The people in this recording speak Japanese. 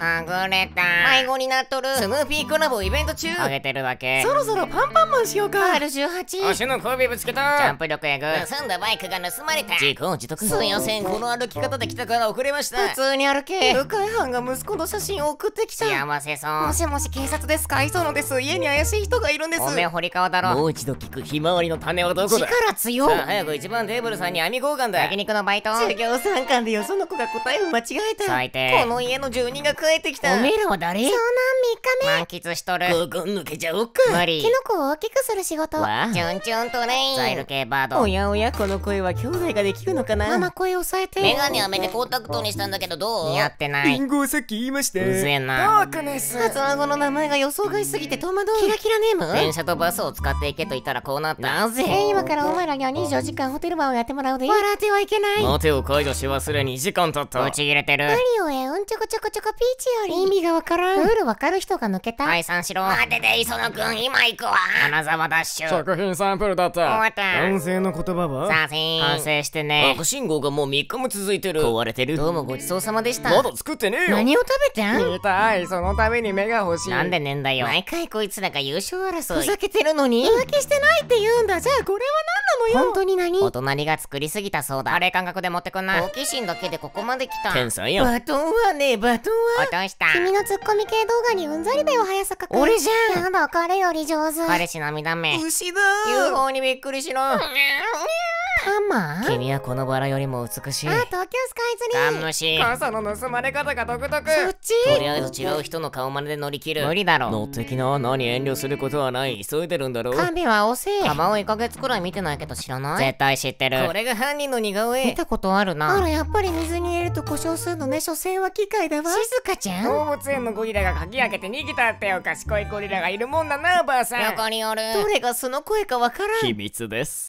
はぐれた迷子になっとるスムーピーコラボイベント中あげてるわけそろそろパンパンマンしようかあ R18 足の交尾ぶつけたジャンプ力やぐ盗んだバイクが盗まれた自業自得すいませんこの歩き方で来たから遅れました普通に歩け迂回犯が息子の写真を送ってきたやせそうもしもし警察ですか磯野です家に怪しい人がいるんですおめ堀川だろもう一度聞くひまわりの種はどこだ力強い早く一番テーブルさんに網交換だ焼肉のバイト授業参観でよその子が答えを間違えた最低この家の住人が食えてきたおめえらは誰そうなん3日目満喫しとるここ抜けちゃおうか無理キノコを大きくする仕事チュンチュントレインザイル系バードおやおやこの声は兄弟ができるのかなママ声抑えてメガネはめてコンタクトにしたんだけどどう似合ってないリンゴをさっき言いましたうぜえなダークネス初孫の名前が予想外すぎて戸惑うキラキラネーム電車とバスを使っていけと言ったらこうなったなぜえ今からお前らには24時間ホテルバーをやってもらうで笑ってはいけない待てを解除し忘れ2時間経った打ち入れてる無理をえうんちょこちょこちょこピー日より。意味がわからん。ルールわかる人が抜けた。解散しろ。待てて、磯野くん、今行くわ。花沢ダッシュ。食品サンプルだった。終わった。反省の言葉はさせ反省してね。赤信号がもう3日も続いてる。壊れてる。どうもごちそうさまでした。まだ作ってねえよ。何を食べてん見たい。そのために目が欲しい。なんでねんだよ。毎回こいつらが優勝争い。ふざけてるのに。浮気してないって言うんだ。じゃあこれは何のよ本当に何お隣が作りすぎたそうだあれ感覚で持ってこない好奇心だけでここまで来た天才よバトンはねバトンは落とした君のツッコミ系動画にうんざりだよ早坂君俺じゃんやだ彼より上手彼氏涙目牛だ UFO にびっくりしろハマ君はこのバラよりも美しい。あ、東京スカイツリー。ガン虫。傘の盗まれ方が独特。そっちとりあえず違う人の顔真似で乗り切る。無理だろ。乗ってきな。何遠慮することはない。急いでるんだろ。神は遅い。まを1ヶ月くらい見てないけど知らない絶対知ってる。これが犯人の似顔絵。見たことあるな。あら、やっぱり水に入れると故障するのね。所詮は機械だわ。静かちゃん動物園のゴリラが鍵開けて逃げたってよ。賢いゴリラがいるもんだな、ばあさん。横にりる。どれがその声かわからん。秘密です。